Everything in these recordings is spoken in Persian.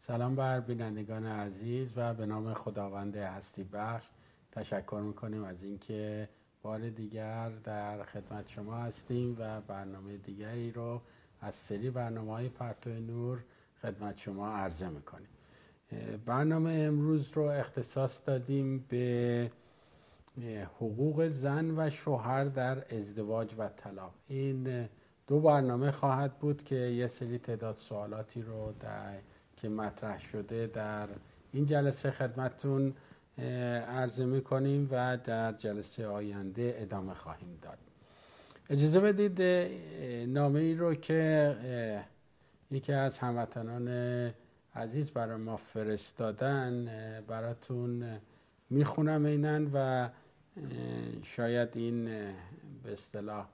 سلام بر بینندگان عزیز و به نام خداوند هستی بخش تشکر میکنیم از اینکه بار دیگر در خدمت شما هستیم و برنامه دیگری رو از سری برنامه های پرتو نور خدمت شما عرضه میکنیم برنامه امروز رو اختصاص دادیم به حقوق زن و شوهر در ازدواج و طلاق این دو برنامه خواهد بود که یه سری تعداد سوالاتی رو در که مطرح شده در این جلسه خدمتون عرضه میکنیم و در جلسه آینده ادامه خواهیم داد اجازه بدید نامه ای رو که یکی از هموطنان عزیز برای ما فرستادن براتون میخونم اینن و شاید این به اصطلاح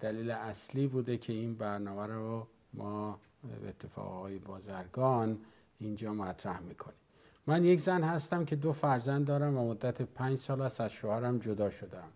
دلیل اصلی بوده که این برنامه رو ما به اتفاق آقای بازرگان اینجا مطرح میکنیم من یک زن هستم که دو فرزند دارم و مدت پنج سال است از شوهرم جدا شدم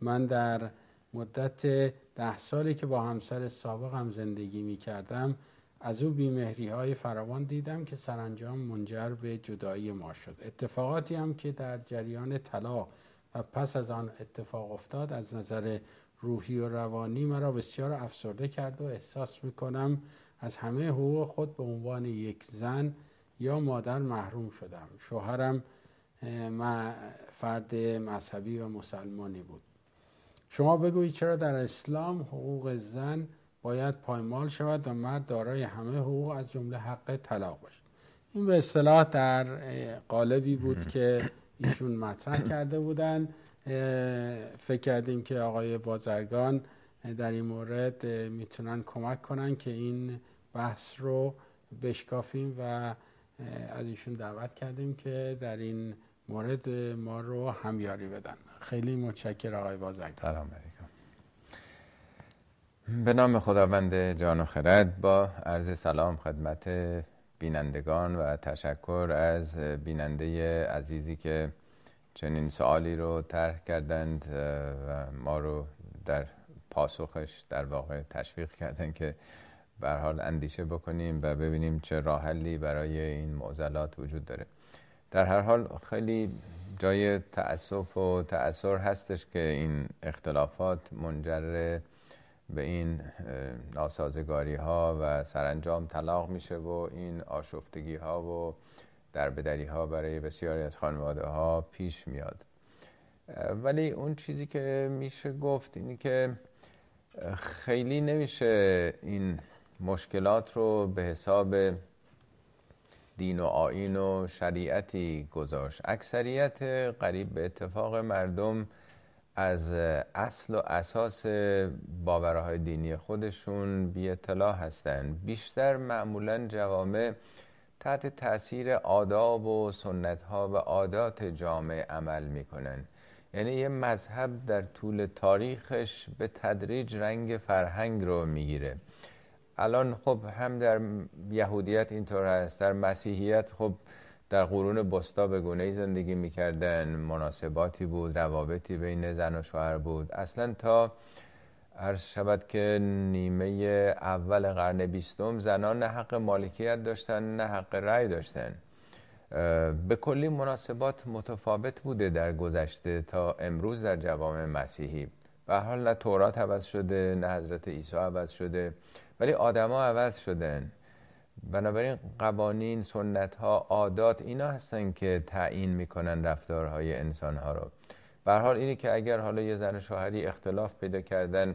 من در مدت ده سالی که با همسر سابقم زندگی میکردم، از او بیمهری های فراوان دیدم که سرانجام منجر به جدایی ما شد اتفاقاتی هم که در جریان طلاق و پس از آن اتفاق افتاد از نظر روحی و روانی مرا بسیار افسرده کرد و احساس میکنم از همه حقوق خود به عنوان یک زن یا مادر محروم شدم شوهرم فرد مذهبی و مسلمانی بود شما بگویید چرا در اسلام حقوق زن باید پایمال شود و مرد دارای همه حقوق از جمله حق طلاق باشد این به اصطلاح در قالبی بود که ایشون مطرح کرده بودن فکر کردیم که آقای بازرگان در این مورد میتونن کمک کنن که این بحث رو بشکافیم و از ایشون دعوت کردیم که در این مورد ما رو همیاری بدن خیلی متشکر آقای بازرگان به نام خداوند جان و خرد با عرض سلام خدمت بینندگان و تشکر از بیننده عزیزی که چنین سوالی رو طرح کردند و ما رو در پاسخش در واقع تشویق کردند که به حال اندیشه بکنیم و ببینیم چه راهلی برای این معضلات وجود داره در هر حال خیلی جای تأسف و تأثر هستش که این اختلافات منجر به این ناسازگاری ها و سرانجام طلاق میشه و این آشفتگی ها و دربدری ها برای بسیاری از خانواده ها پیش میاد ولی اون چیزی که میشه گفت اینی که خیلی نمیشه این مشکلات رو به حساب دین و آین و شریعتی گذاشت اکثریت قریب به اتفاق مردم از اصل و اساس باورهای دینی خودشون بی اطلاع هستن بیشتر معمولا جوامع تحت تاثیر آداب و سنت ها و عادات جامعه عمل میکنن یعنی یه مذهب در طول تاریخش به تدریج رنگ فرهنگ رو میگیره الان خب هم در یهودیت اینطور هست در مسیحیت خب در قرون بستا به گونه زندگی میکردن مناسباتی بود روابطی بین زن و شوهر بود اصلا تا عرض شود که نیمه اول قرن بیستم زنان نه حق مالکیت داشتن نه حق رأی داشتن به کلی مناسبات متفاوت بوده در گذشته تا امروز در جوام مسیحی و حال نه تورات عوض شده نه حضرت عیسی عوض شده ولی آدما عوض شدن بنابراین قوانین سنت ها عادات اینا هستن که تعیین میکنن رفتارهای انسان ها رو به حال اینی که اگر حالا یه زن شوهری اختلاف پیدا کردن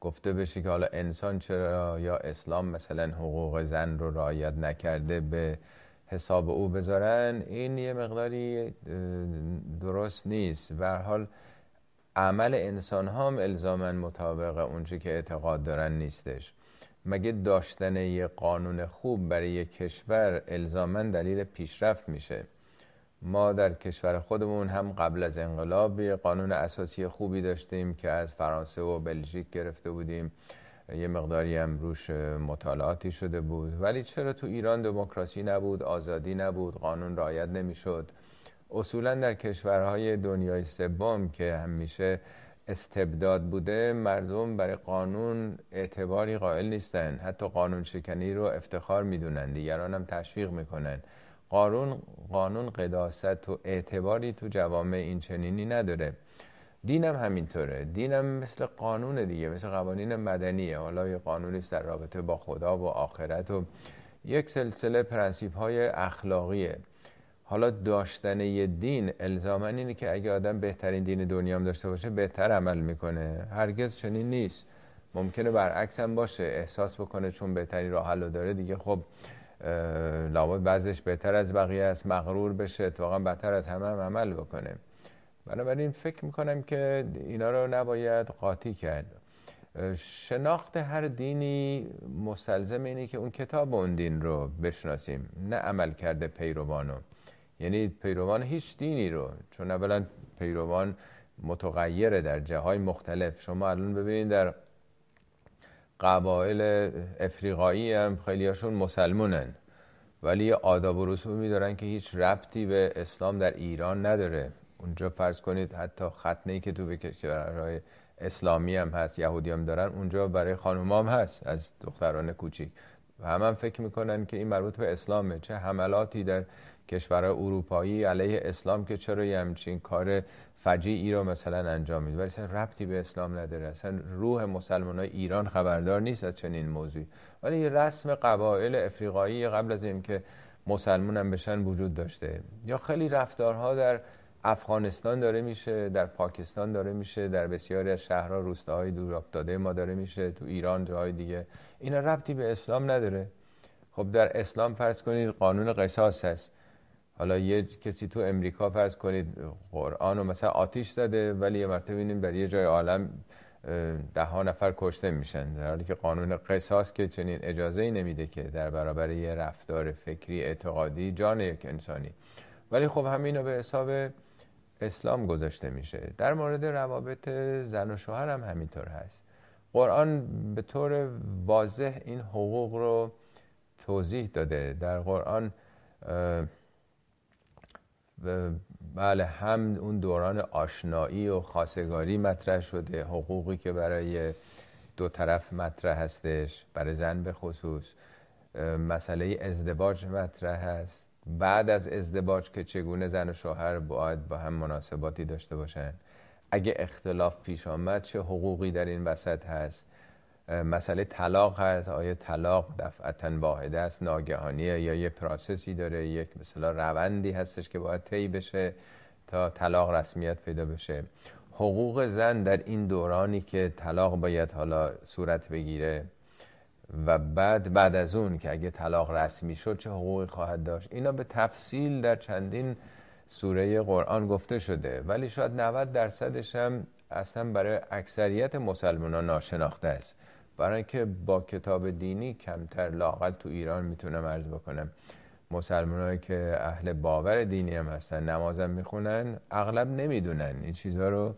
گفته بشه که حالا انسان چرا یا اسلام مثلا حقوق زن رو رعایت نکرده به حساب او بذارن این یه مقداری درست نیست به حال عمل انسان هم الزامن مطابق اونچه که اعتقاد دارن نیستش مگه داشتن یه قانون خوب برای یه کشور الزاما دلیل پیشرفت میشه ما در کشور خودمون هم قبل از انقلاب یه قانون اساسی خوبی داشتیم که از فرانسه و بلژیک گرفته بودیم یه مقداری هم روش مطالعاتی شده بود ولی چرا تو ایران دموکراسی نبود آزادی نبود قانون رعایت نمیشد اصولا در کشورهای دنیای سوم که همیشه استبداد بوده مردم برای قانون اعتباری قائل نیستن حتی قانون شکنی رو افتخار میدونن دیگران هم تشویق میکنن قانون قانون قداست و اعتباری تو جوامع این چنینی نداره دینم همینطوره دینم مثل قانون دیگه مثل قوانین مدنیه حالا یه قانونی در رابطه با خدا و آخرت و یک سلسله پرنسیپ های اخلاقیه حالا داشتن یه دین الزاما اینه که اگه آدم بهترین دین دنیا داشته باشه بهتر عمل میکنه هرگز چنین نیست ممکنه برعکس هم باشه احساس بکنه چون بهترین راه حل داره دیگه خب لابد بعضش بهتر از بقیه است مغرور بشه اتفاقا بهتر از همه هم عمل بکنه بنابراین فکر میکنم که اینا رو نباید قاطی کرد شناخت هر دینی مستلزم اینه که اون کتاب اون دین رو بشناسیم نه عمل کرده پیروانو یعنی پیروان هیچ دینی رو چون اولا پیروان متغیره در جاهای مختلف شما الان ببینید در قبایل افریقایی هم خیلی هاشون مسلمونن ولی یه آداب و رسومی دارن که هیچ ربطی به اسلام در ایران نداره اونجا فرض کنید حتی ختنه که تو کشورهای اسلامی هم هست یهودی هم دارن اونجا برای خانوما هم هست از دختران کوچیک و هم, هم فکر میکنن که این مربوط به اسلامه چه حملاتی در کشورهای اروپایی علیه اسلام که چرا یه همچین کار فجیعی رو مثلا انجام میده ولی اصلا ربطی به اسلام نداره اصلا روح مسلمان های ایران خبردار نیست از چنین موضوعی ولی رسم قبایل افریقایی قبل از که مسلمان هم بشن وجود داشته یا خیلی رفتارها در افغانستان داره میشه در پاکستان داره میشه در بسیاری از شهرها روستاهای دورافتاده ما داره میشه تو ایران جاهای دیگه اینا ربطی به اسلام نداره خب در اسلام فرض کنید قانون قصاص هست حالا یه کسی تو امریکا فرض کنید قرآن رو مثلا آتیش زده ولی یه مرتبه بینیم برای یه جای عالم ده ها نفر کشته میشن در حالی که قانون قصاص که چنین اجازه ای نمیده که در برابر یه رفتار فکری اعتقادی جان یک انسانی ولی خب همین به حساب اسلام گذاشته میشه در مورد روابط زن و شوهر هم همینطور هست قرآن به طور واضح این حقوق رو توضیح داده در قرآن بله هم اون دوران آشنایی و خاصگاری مطرح شده حقوقی که برای دو طرف مطرح هستش برای زن به خصوص مسئله ازدواج مطرح هست بعد از ازدواج که چگونه زن و شوهر باید با هم مناسباتی داشته باشن اگه اختلاف پیش آمد چه حقوقی در این وسط هست مسئله طلاق هست آیا طلاق دفعتا واحده است ناگهانیه یا یه پراسسی داره یک مثلا روندی هستش که باید طی بشه تا طلاق رسمیت پیدا بشه حقوق زن در این دورانی که طلاق باید حالا صورت بگیره و بعد بعد از اون که اگه طلاق رسمی شد چه حقوقی خواهد داشت اینا به تفصیل در چندین سوره قرآن گفته شده ولی شاید 90 درصدش هم اصلا برای اکثریت مسلمان ناشناخته است برای که با کتاب دینی کمتر لاقل تو ایران میتونم عرض بکنم مسلمانایی که اهل باور دینی هم هستن نمازم میخونن اغلب نمیدونن این چیزها رو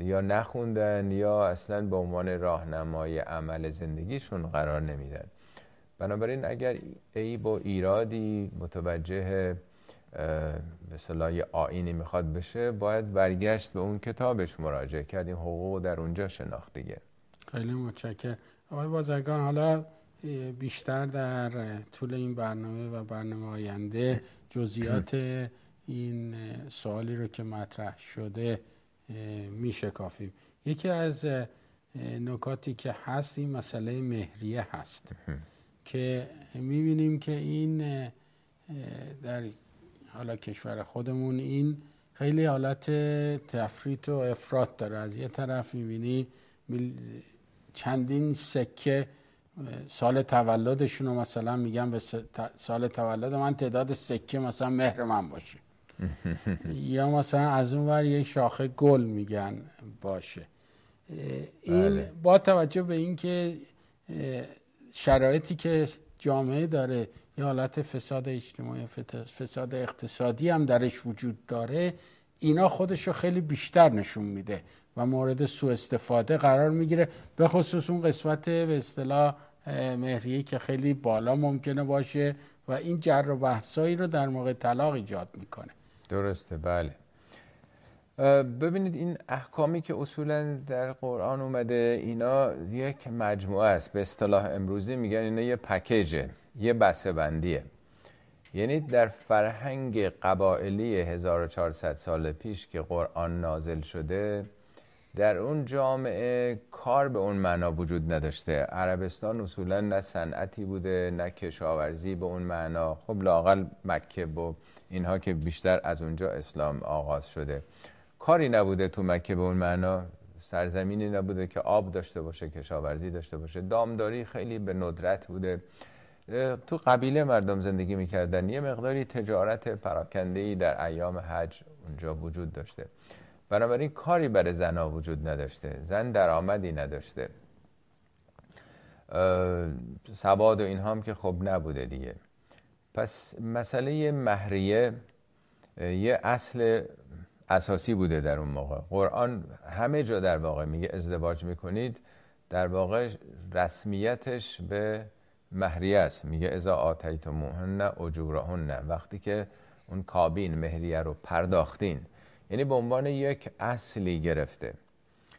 یا نخوندن یا اصلا به عنوان راهنمای عمل زندگیشون قرار نمیدن بنابراین اگر ای با ایرادی متوجه به صلاح آینی میخواد بشه باید برگشت به اون کتابش مراجعه کرد این حقوق در اونجا شناخت دیگه خیلی متشکر آقای بازرگان حالا بیشتر در طول این برنامه و برنامه آینده جزیات این سوالی رو که مطرح شده میشه کافیم یکی از نکاتی که هست این مسئله مهریه هست که میبینیم که این در حالا کشور خودمون این خیلی حالت تفریط و افراد داره از یه طرف میبینی چندین سکه سال تولدشون رو مثلا میگن به سال تولد من تعداد سکه مثلا مهر من باشه یا مثلا از اون ور یک شاخه گل میگن باشه این بله. با توجه به اینکه شرایطی که جامعه داره یه حالت فساد اجتماعی فساد اقتصادی هم درش وجود داره اینا خودش رو خیلی بیشتر نشون میده و مورد سوء استفاده قرار میگیره به خصوص اون قسمت به اصطلاح مهریه که خیلی بالا ممکنه باشه و این جر و بحثایی رو در موقع طلاق ایجاد میکنه درسته بله ببینید این احکامی که اصولا در قرآن اومده اینا یک مجموعه است به اصطلاح امروزی میگن اینا یه پکیجه یه بسته بندیه یعنی در فرهنگ قبائلی 1400 سال پیش که قرآن نازل شده در اون جامعه کار به اون معنا وجود نداشته عربستان اصولا نه صنعتی بوده نه کشاورزی به اون معنا خب لاقل مکه و اینها که بیشتر از اونجا اسلام آغاز شده کاری نبوده تو مکه به اون معنا سرزمینی نبوده که آب داشته باشه کشاورزی داشته باشه دامداری خیلی به ندرت بوده تو قبیله مردم زندگی میکردن یه مقداری تجارت ای در ایام حج اونجا وجود داشته بنابراین کاری برای زنها وجود نداشته زن درآمدی نداشته سواد و این هم که خب نبوده دیگه پس مسئله مهریه یه اصل اساسی بوده در اون موقع قرآن همه جا در واقع میگه ازدواج میکنید در واقع رسمیتش به مهریه است میگه ازا آتیت موهن نه وقتی که اون کابین مهریه رو پرداختین یعنی به عنوان یک اصلی گرفته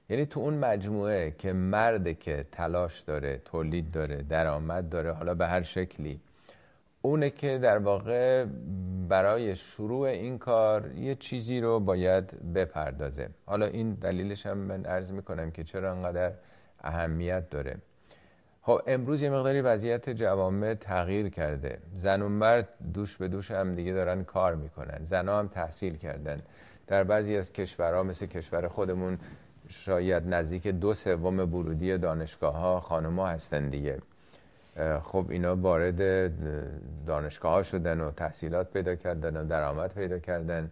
یعنی تو اون مجموعه که مرد که تلاش داره تولید داره درآمد داره حالا به هر شکلی اونه که در واقع برای شروع این کار یه چیزی رو باید بپردازه حالا این دلیلش هم من عرض میکنم که چرا انقدر اهمیت داره خب امروز یه مقداری وضعیت جوامع تغییر کرده زن و مرد دوش به دوش هم دیگه دارن کار میکنن زنها هم تحصیل کردن در بعضی از کشورها مثل کشور خودمون شاید نزدیک دو سوم برودی دانشگاه ها خانما هستن دیگه خب اینا وارد دانشگاه ها شدن و تحصیلات پیدا کردن و درآمد پیدا کردن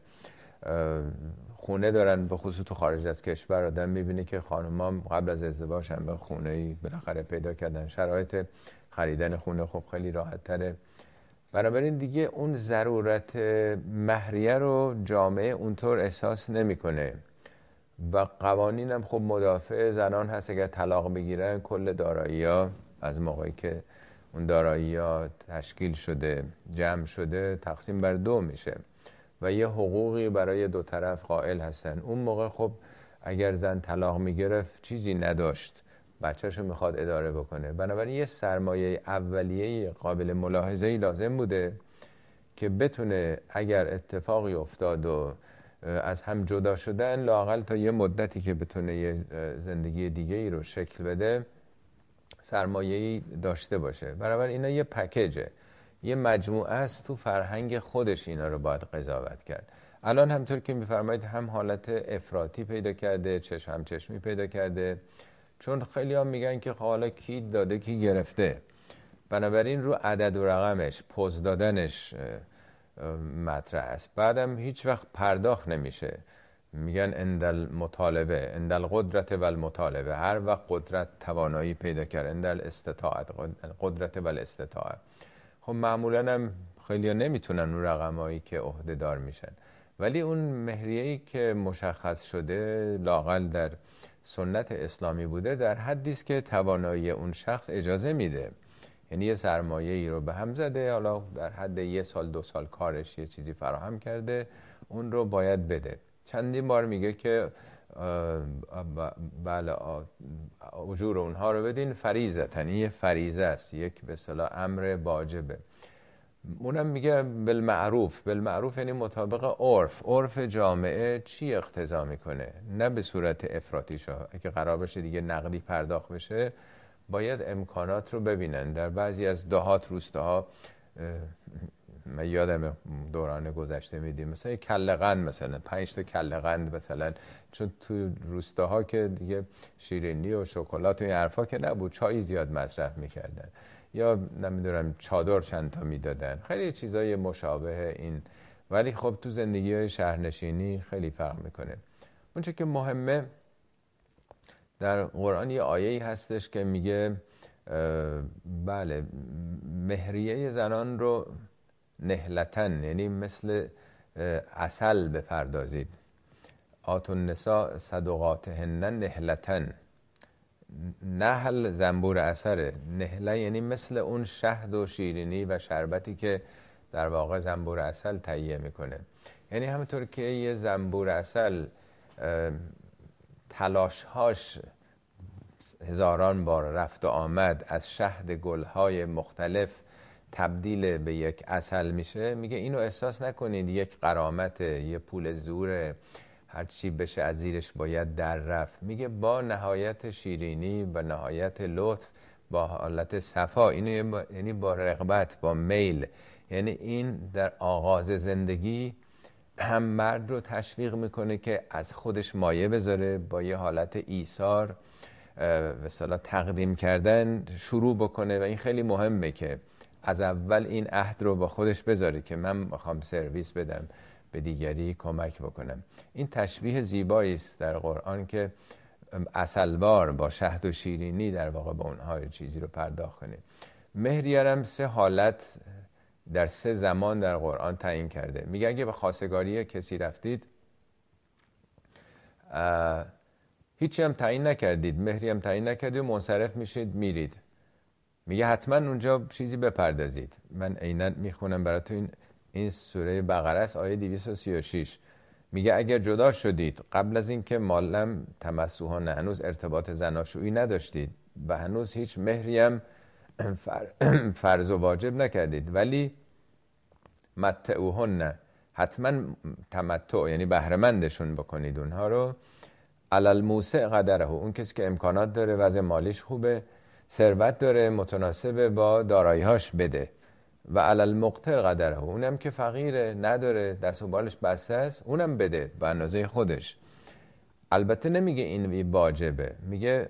خونه دارن به خصوص تو خارج از کشور آدم میبینه که خانوما قبل از ازدواج هم به خونه ای بالاخره پیدا کردن شرایط خریدن خونه خب خیلی راحت تره بنابراین دیگه اون ضرورت مهریه رو جامعه اونطور احساس نمیکنه و قوانین هم خب مدافع زنان هست اگر طلاق بگیرن کل دارایی ها از موقعی که اون دارایی ها تشکیل شده جمع شده تقسیم بر دو میشه و یه حقوقی برای دو طرف قائل هستن اون موقع خب اگر زن طلاق میگرفت چیزی نداشت بچهش میخواد اداره بکنه بنابراین یه سرمایه اولیه قابل ملاحظه لازم بوده که بتونه اگر اتفاقی افتاد و از هم جدا شدن لاقل تا یه مدتی که بتونه یه زندگی دیگه ای رو شکل بده سرمایه داشته باشه بنابراین اینا یه پکیجه یه مجموعه است تو فرهنگ خودش اینا رو باید قضاوت کرد الان همطور که میفرمایید هم حالت افراتی پیدا کرده چشم هم چشمی پیدا کرده چون خیلی هم میگن که خب حالا کی داده کی گرفته بنابراین رو عدد و رقمش پوز دادنش مطرح است بعدم هیچ وقت پرداخت نمیشه میگن اندل مطالبه اندل قدرت و مطالبه هر وقت قدرت توانایی پیدا کرد اندل استطاعت قدرت و استطاعت خب معمولا هم خیلی نمیتونن اون رقمایی که عهده دار میشن ولی اون ای که مشخص شده لاقل در سنت اسلامی بوده در حدی است که توانایی اون شخص اجازه میده یعنی یه سرمایه ای رو به هم زده حالا در حد یه سال دو سال کارش یه چیزی فراهم کرده اون رو باید بده چندین بار میگه که بله اجور اونها رو بدین فریزتن یه فریزه است یک به صلاح امر باجبه اونم میگه بالمعروف بالمعروف یعنی مطابق عرف عرف جامعه چی اقتضا میکنه نه به صورت افراطی شا اگه قرار بشه دیگه نقدی پرداخت بشه باید امکانات رو ببینن در بعضی از دهات روستاها من یادم دوران گذشته میدیم مثلا کلغند مثلا پنج تا کلقند مثلا چون تو روستاها که دیگه شیرینی و شکلات و این حرفا که نبود چای زیاد مصرف میکردن یا نمیدونم چادر چند تا میدادن خیلی چیزای مشابه این ولی خب تو زندگی شهرنشینی خیلی فرق میکنه اونچه که مهمه در قرآن یه آیه هستش که میگه بله مهریه زنان رو نهلتن یعنی مثل اصل بپردازید آت النساء صدقاتهن نهلتن نهل زنبور اثره نهله یعنی مثل اون شهد و شیرینی و شربتی که در واقع زنبور اصل تهیه میکنه یعنی همونطور که یه زنبور اصل تلاشهاش هزاران بار رفت و آمد از شهد گلهای مختلف تبدیل به یک اصل میشه میگه اینو احساس نکنید یک قرامت یه پول زوره هرچی بشه از زیرش باید در رفت میگه با نهایت شیرینی و نهایت لطف با حالت صفا اینو یعنی با رغبت با میل یعنی این در آغاز زندگی هم مرد رو تشویق میکنه که از خودش مایه بذاره با یه حالت ایثار مثلا تقدیم کردن شروع بکنه و این خیلی مهمه که از اول این عهد رو با خودش بذاره که من میخوام سرویس بدم به دیگری کمک بکنم این تشبیه زیبایی است در قرآن که اصلوار با شهد و شیرینی در واقع به اونها چیزی رو پرداخت کنیم مهریارم سه حالت در سه زمان در قرآن تعیین کرده میگه اگه به خاصگاری کسی رفتید هیچی هم تعیین نکردید مهری هم تعیین نکردید و منصرف میشید میرید میگه حتما اونجا چیزی بپردازید من عینا میخونم تو این این سوره بقره است آیه 236 میگه اگر جدا شدید قبل از اینکه مالم نه هنوز ارتباط زناشویی نداشتید و هنوز هیچ مهریم فرض و واجب نکردید ولی متعوهن حتما تمتع یعنی بهرمندشون بکنید اونها رو علال موسع قدره اون کسی که امکانات داره وضع مالیش خوبه ثروت داره متناسب با دارایهاش بده و علل مقتر قدره اونم که فقیره نداره دست و بالش بسته اونم بده به اندازه خودش البته نمیگه این واجبه میگه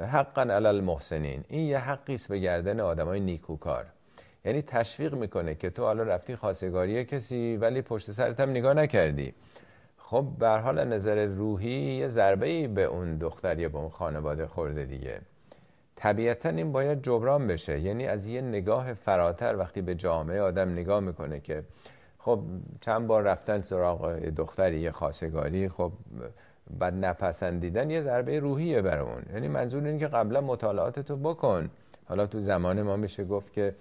حقا علل محسنین این یه حقی است به گردن آدمای نیکوکار یعنی تشویق میکنه که تو حالا رفتی خواستگاری کسی ولی پشت سرت هم نگاه نکردی خب به حال نظر روحی یه ضربه به اون یا به اون خانواده خورده دیگه طبیعتا این باید جبران بشه یعنی از یه نگاه فراتر وقتی به جامعه آدم نگاه میکنه که خب چند بار رفتن سراغ دختری یه خاصگاری خب بعد نپسندیدن یه ضربه روحیه برامون یعنی منظور اینه که قبلا مطالعات تو بکن حالا تو زمان ما میشه گفت که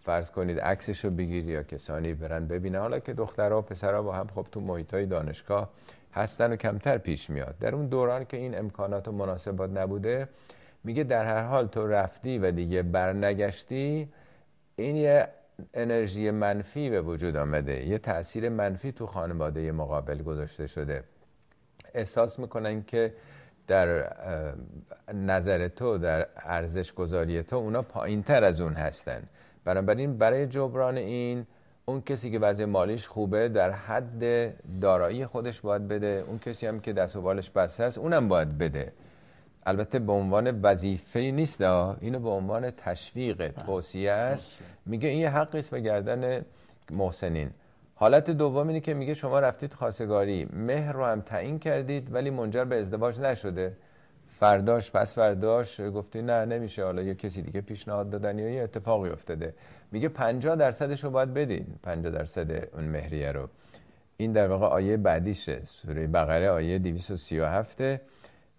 فرض کنید عکسشو بگیری یا کسانی برن ببینه حالا که دخترها و پسرها با هم خب تو محیطای دانشگاه هستن و کمتر پیش میاد در اون دوران که این امکانات و مناسبات نبوده میگه در هر حال تو رفتی و دیگه برنگشتی این یه انرژی منفی به وجود آمده یه تاثیر منفی تو خانواده مقابل گذاشته شده احساس میکنن که در نظر تو در ارزش گذاری تو اونا پایین تر از اون هستن بنابراین برای جبران این اون کسی که وضع مالیش خوبه در حد دارایی خودش باید بده اون کسی هم که دست و بالش بسته هست اونم باید بده البته به عنوان وظیفه نیست اینو به عنوان تشویق بله. توصیه است میگه این حق است به گردن محسنین حالت دوم اینه که میگه شما رفتید خواستگاری مهر رو هم تعیین کردید ولی منجر به ازدواج نشده فرداش پس فرداش گفتی نه نمیشه حالا یه کسی دیگه پیشنهاد دادن یا یه اتفاقی افتاده میگه 50 درصدش رو باید بدین 50 درصد اون مهریه رو این در واقع آیه بعدیشه سوره بقره آیه 237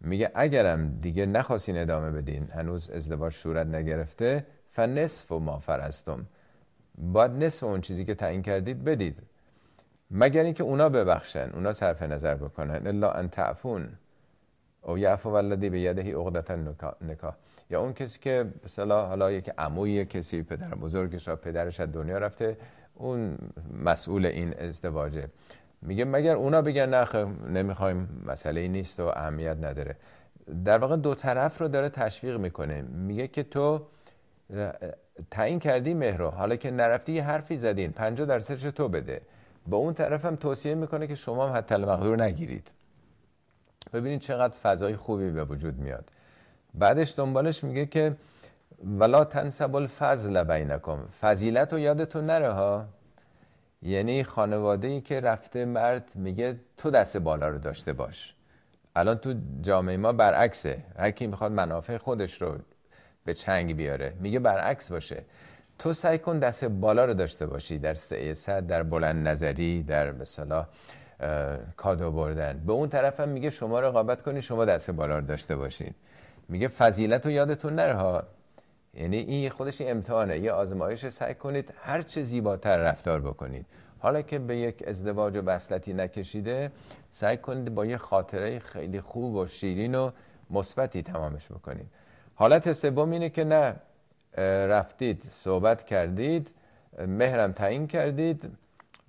میگه اگرم دیگه نخواستین ادامه بدین هنوز ازدواج صورت نگرفته فنصف و ما فرستم باید نصف اون چیزی که تعیین کردید بدید مگر اینکه اونا ببخشن اونا صرف نظر بکنن الا ان تعفون او یعفو ولدی به یدهی عقدت نکاح یا اون کسی که مثلا حالا یک عموی کسی پدر بزرگش یا پدرش از دنیا رفته اون مسئول این ازدواجه میگه مگر اونا بگن نه خب نمیخوایم مسئله ای نیست و اهمیت نداره در واقع دو طرف رو داره تشویق میکنه میگه که تو تعیین کردی مهرو حالا که نرفتی یه حرفی زدین 50 درصدش تو بده با اون طرف هم توصیه میکنه که شما هم حتی مقدور نگیرید ببینید چقدر فضای خوبی به وجود میاد بعدش دنبالش میگه که ولا تنسب الفضل بینکم فضیلت رو یادتون نره ها یعنی خانواده ای که رفته مرد میگه تو دست بالا رو داشته باش الان تو جامعه ما برعکسه هر کی میخواد منافع خودش رو به چنگ بیاره میگه برعکس باشه تو سعی کن دست بالا رو داشته باشی در سیاست در بلند نظری در مثلا کادو بردن به اون طرف هم میگه شما رقابت کنی شما دست بالا رو داشته باشین میگه فضیلت رو یادتون نره یعنی این خودش امتحانه یه آزمایش سعی کنید هر چه زیباتر رفتار بکنید حالا که به یک ازدواج و بسلتی نکشیده سعی کنید با یه خاطره خیلی خوب و شیرین و مثبتی تمامش بکنید حالت سوم اینه که نه رفتید صحبت کردید مهرم تعیین کردید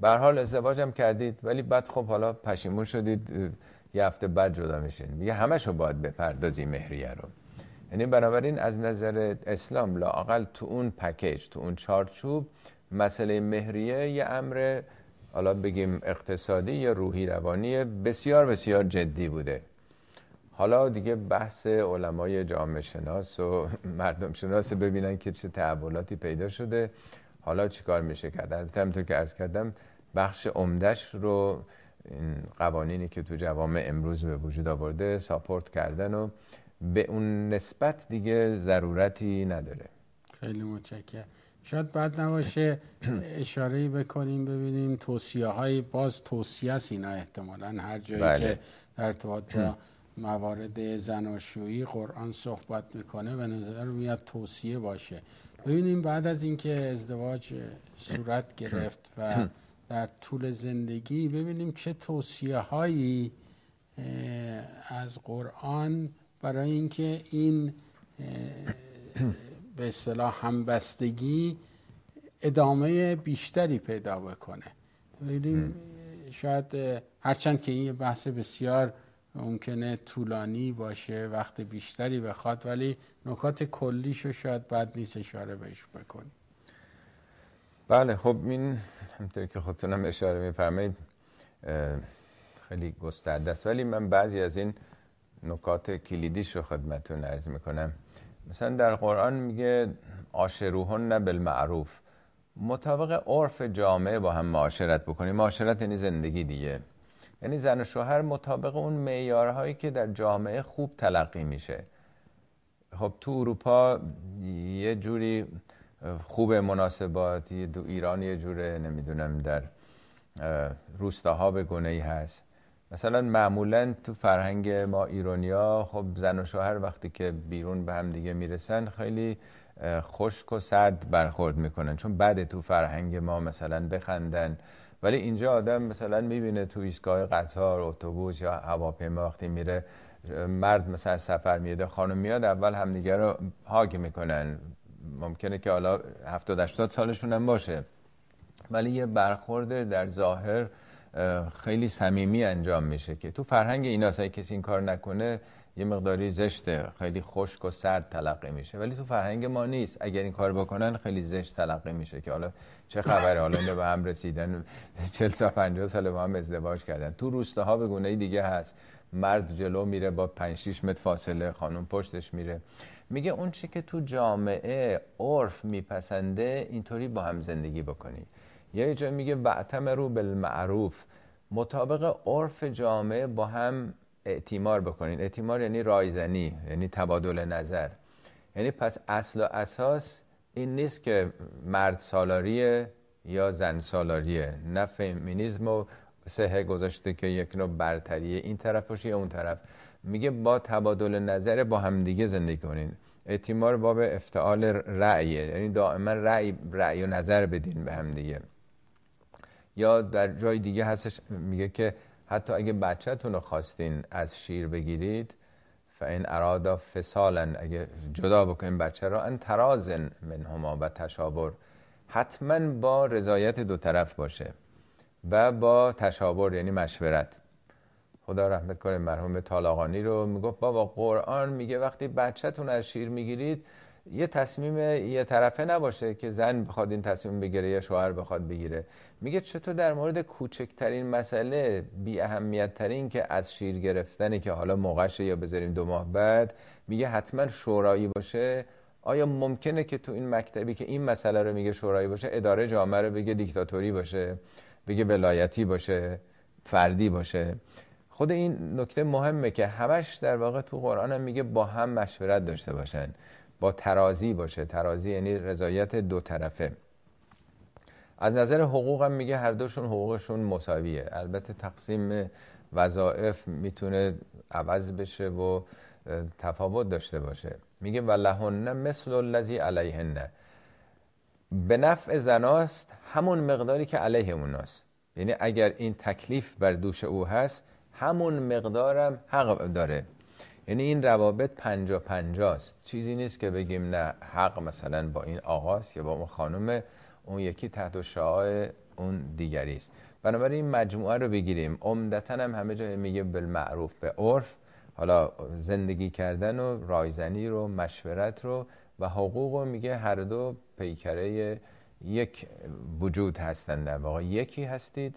به حال ازدواجم کردید ولی بعد خب حالا پشیمون شدید یه هفته بعد جدا میشین میگه همشو باید بپردازی مهریه رو یعنی بنابراین از نظر اسلام لاقل تو اون پکیج تو اون چارچوب مسئله مهریه یه امر حالا بگیم اقتصادی یا روحی روانی بسیار بسیار جدی بوده حالا دیگه بحث علمای جامعه شناس و مردم شناس ببینن که چه تحولاتی پیدا شده حالا چیکار میشه کرد البته که عرض کردم بخش عمدش رو این قوانینی که تو جوامع امروز به وجود آورده ساپورت کردن و به اون نسبت دیگه ضرورتی نداره خیلی متشکرم شاید بعد نباشه اشاره بکنیم ببینیم توصیه های باز توصیه است اینا احتمالا هر جایی بله. که در ارتباط با موارد زناشویی قرآن صحبت میکنه به نظر میاد توصیه باشه ببینیم بعد از اینکه ازدواج صورت گرفت و در طول زندگی ببینیم چه توصیه هایی از قرآن برای اینکه این به اصطلاح همبستگی ادامه بیشتری پیدا بکنه ببینیم شاید هرچند که این بحث بسیار ممکنه طولانی باشه وقت بیشتری بخواد ولی نکات کلیشو شاید بعد نیست اشاره بهش بکنیم بله خب این همطور که خودتونم اشاره میفرمایید خیلی گسترده است ولی من بعضی از این نکات کلیدیش رو خدمتون عرض میکنم مثلا در قرآن میگه عاشروهن بالمعروف مطابق عرف جامعه با هم معاشرت بکنیم معاشرت یعنی زندگی دیگه یعنی زن و شوهر مطابق اون معیارهایی که در جامعه خوب تلقی میشه خب تو اروپا یه جوری خوب مناسباتی دو ایران یه جوره نمیدونم در روستاها به گونه ای هست مثلا معمولا تو فرهنگ ما ایرانیا خب زن و شوهر وقتی که بیرون به هم دیگه میرسن خیلی خشک و سرد برخورد میکنن چون بعد تو فرهنگ ما مثلا بخندن ولی اینجا آدم مثلا میبینه تو ایستگاه قطار اتوبوس یا هواپیما وقتی میره مرد مثلا سفر میاد خانم میاد اول همدیگه رو هاگ میکنن ممکنه که حالا 70 80 سالشون هم باشه ولی یه برخورد در ظاهر خیلی صمیمی انجام میشه که تو فرهنگ اینا سعی کسی این کار نکنه یه مقداری زشته خیلی خشک و سرد تلقی میشه ولی تو فرهنگ ما نیست اگر این کار بکنن خیلی زشت تلقی میشه که حالا چه خبره حالا اینا به هم رسیدن 40 سال 50 سال با هم ازدواج کردن تو روستاها به گونه دیگه هست مرد جلو میره با 5 6 متر فاصله خانم پشتش میره میگه اون چی که تو جامعه عرف میپسنده اینطوری با هم زندگی بکنید یا یه جا میگه وعتم رو بالمعروف مطابق عرف جامعه با هم اعتیمار بکنین اعتیمار یعنی رایزنی یعنی تبادل نظر یعنی پس اصل و اساس این نیست که مرد سالاریه یا زن سالاریه نه فیمینیزم و سه گذاشته که یک نوع برتریه این طرف باشه یا اون طرف میگه با تبادل نظر با همدیگه زندگی کنین اعتیمار باب افتعال رأیه یعنی دائما رأی و نظر بدین به دیگه. یا در جای دیگه هستش میگه که حتی اگه بچه رو خواستین از شیر بگیرید این ارادا فسالن اگه جدا بکنین بچه را ان ترازن منهما و تشابر حتما با رضایت دو طرف باشه و با تشابر یعنی مشورت خدا رحمت کنه مرحوم طالاقانی رو میگفت بابا قرآن میگه وقتی بچهتون از شیر میگیرید یه تصمیم یه طرفه نباشه که زن بخواد این تصمیم بگیره یا شوهر بخواد بگیره میگه چطور در مورد کوچکترین مسئله بی اهمیت ترین که از شیر گرفتن که حالا موقعشه یا بذاریم دو ماه بعد میگه حتما شورایی باشه آیا ممکنه که تو این مکتبی که این مسئله رو میگه شورایی باشه اداره جامعه رو بگه دیکتاتوری باشه بگه ولایتی باشه فردی باشه خود این نکته مهمه که همش در واقع تو قرآن هم میگه با هم مشورت داشته باشن و ترازی باشه ترازی یعنی رضایت دو طرفه از نظر حقوق هم میگه هر دوشون حقوقشون مساویه البته تقسیم وظایف میتونه عوض بشه و تفاوت داشته باشه میگه لهن مثل الذی علیهن به نفع زناست همون مقداری که علیه اوناست یعنی اگر این تکلیف بر دوش او هست همون مقدارم حق داره یعنی این روابط پنجا پنجاست چیزی نیست که بگیم نه حق مثلا با این آقاست یا با اون خانم اون یکی تحت شعاع اون دیگری است بنابراین این مجموعه رو بگیریم عمدتا هم همه جا میگه بالمعروف به عرف حالا زندگی کردن و رایزنی رو مشورت رو و حقوق رو میگه هر دو پیکره یک وجود هستند در واقع یکی هستید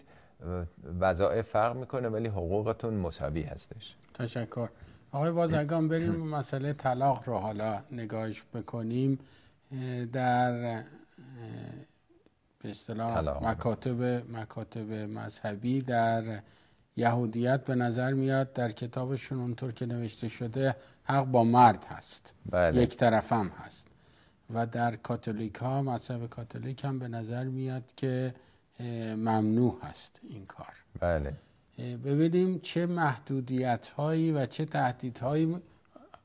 وظایف فرق میکنه ولی حقوقتون مساوی هستش تشکر آقای بازرگان بریم مسئله طلاق رو حالا نگاهش بکنیم در به اصطلاح مکاتب مکاتب مذهبی در یهودیت به نظر میاد در کتابشون اونطور که نوشته شده حق با مرد هست بله. یک طرف هم هست و در کاتولیک ها مذهب کاتولیک هم به نظر میاد که ممنوع هست این کار بله ببینیم چه محدودیت هایی و چه هایی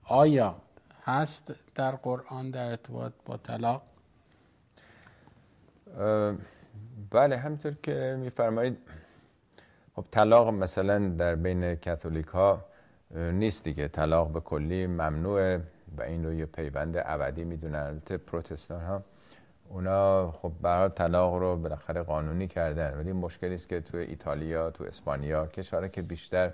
آیا هست در قرآن در ارتباط با طلاق بله همینطور که میفرمایید خب طلاق مثلا در بین کاتولیک ها نیست دیگه طلاق به کلی ممنوع، و این رو یه پیوند ابدی میدونن البته پروتستان ها اونا خب برای طلاق رو بالاخره قانونی کردن ولی مشکلی است که تو ایتالیا تو اسپانیا کشورها که بیشتر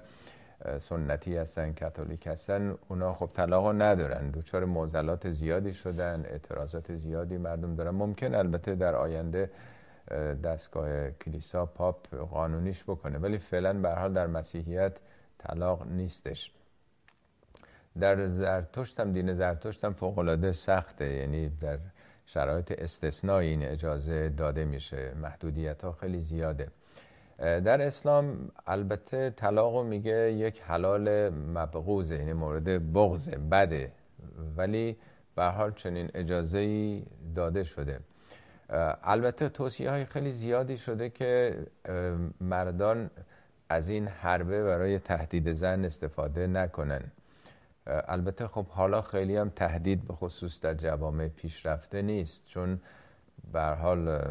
سنتی هستن کاتولیک هستن اونا خب طلاق رو ندارن دوچار معضلات زیادی شدن اعتراضات زیادی مردم دارن ممکن البته در آینده دستگاه کلیسا پاپ قانونیش بکنه ولی فعلا به حال در مسیحیت طلاق نیستش در زرتشت هم دین زرتشت هم فوق العاده سخته یعنی در شرایط استثنایی این اجازه داده میشه محدودیت ها خیلی زیاده در اسلام البته طلاق میگه یک حلال مبغوزه یعنی مورد بغزه بده ولی به حال چنین اجازه ای داده شده البته توصیه های خیلی زیادی شده که مردان از این حربه برای تهدید زن استفاده نکنن البته خب حالا خیلی هم تهدید به خصوص در جوامع پیشرفته نیست چون بر حال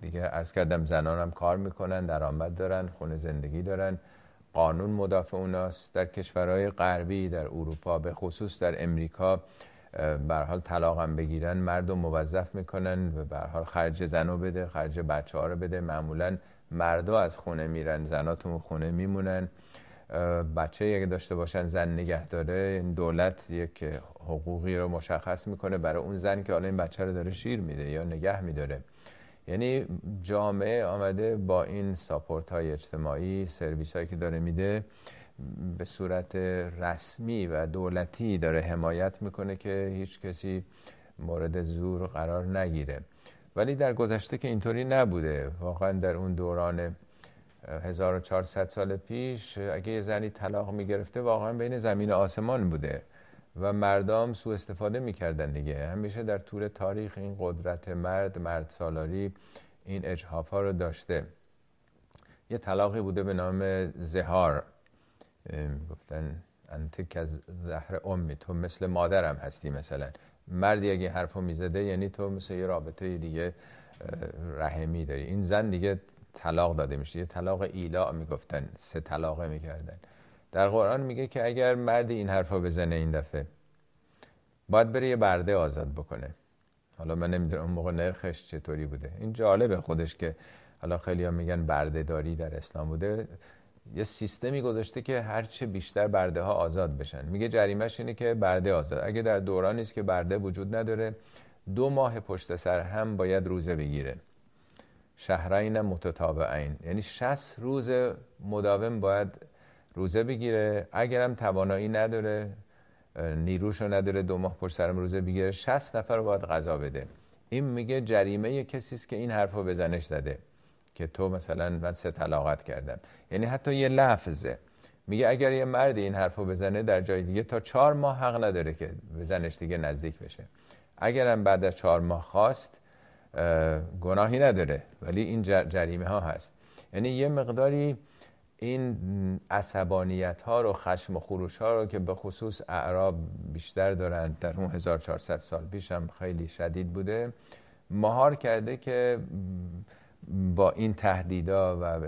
دیگه عرض کردم زنان هم کار میکنن درآمد دارن خونه زندگی دارن قانون مدافع اوناست در کشورهای غربی در اروپا به خصوص در امریکا بر حال طلاق هم بگیرن مردم موظف میکنن و بر حال خرج زنو بده خرج بچه ها رو بده معمولا مردا از خونه میرن زناتون خونه میمونن بچه اگه داشته باشن زن نگه داره دولت یک حقوقی رو مشخص میکنه برای اون زن که حالا این بچه رو داره شیر میده یا نگه میداره یعنی جامعه آمده با این ساپورت های اجتماعی سرویس هایی که داره میده به صورت رسمی و دولتی داره حمایت میکنه که هیچ کسی مورد زور قرار نگیره ولی در گذشته که اینطوری نبوده واقعا در اون دوران 1400 سال پیش اگه یه زنی طلاق میگرفته واقعا بین زمین آسمان بوده و مردم سو استفاده میکردن دیگه همیشه در طول تاریخ این قدرت مرد مرد سالاری این اجحاف ها رو داشته یه طلاقی بوده به نام زهار گفتن انتک از زهر امی تو مثل مادرم هستی مثلا مردی اگه حرفو میزده یعنی تو مثل یه رابطه دیگه رحمی داری این زن دیگه طلاق داده میشه یه طلاق ایلا میگفتن سه طلاقه میکردن در قرآن میگه که اگر مرد این حرفا بزنه این دفعه باید بره یه برده آزاد بکنه حالا من نمیدونم اون موقع نرخش چطوری بوده این جالبه خودش که حالا خیلی ها میگن برده داری در اسلام بوده یه سیستمی گذاشته که هرچه بیشتر برده ها آزاد بشن میگه جریمهش اینه که برده آزاد اگه در دورانی است که برده وجود نداره دو ماه پشت سر هم باید روزه بگیره شهرین متتابعین یعنی 60 روز مداوم باید روزه بگیره اگرم توانایی نداره نیروشو نداره دو ماه پشت سرم روزه بگیره 60 نفر باید غذا بده این میگه جریمه کسی است که این حرف حرفو بزنش زده که تو مثلا من سه طلاقت کردم یعنی حتی یه لفظه میگه اگر یه مرد این حرفو بزنه در جای دیگه تا چهار ماه حق نداره که بزنش دیگه نزدیک بشه اگرم بعد از چهار ماه خواست گناهی نداره ولی این جریمه ها هست یعنی یه مقداری این عصبانیت ها رو خشم و خروش ها رو که به خصوص اعراب بیشتر دارند در اون 1400 سال پیش هم خیلی شدید بوده مهار کرده که با این تهدیدا و به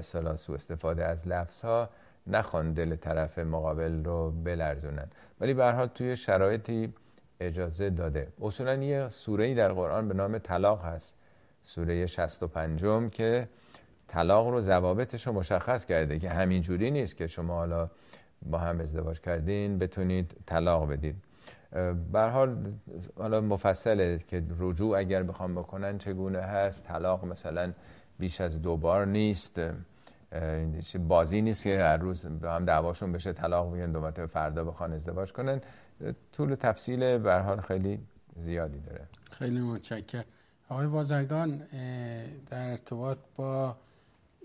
استفاده از لفظ ها نخوان دل طرف مقابل رو بلرزونن ولی برها توی شرایطی اجازه داده اصولا یه سوره در قرآن به نام طلاق هست سوره 65 که طلاق رو ضوابطش رو مشخص کرده که همینجوری نیست که شما حالا با هم ازدواج کردین بتونید طلاق بدید به حال حالا مفصله که رجوع اگر بخوام بکنن چگونه هست طلاق مثلا بیش از دو بار نیست بازی نیست که هر روز هم دعواشون بشه طلاق بگن دو مرتبه فردا بخوان ازدواج کنن طول تفصیل به حال خیلی زیادی داره خیلی متشکرم آقای بازرگان در ارتباط با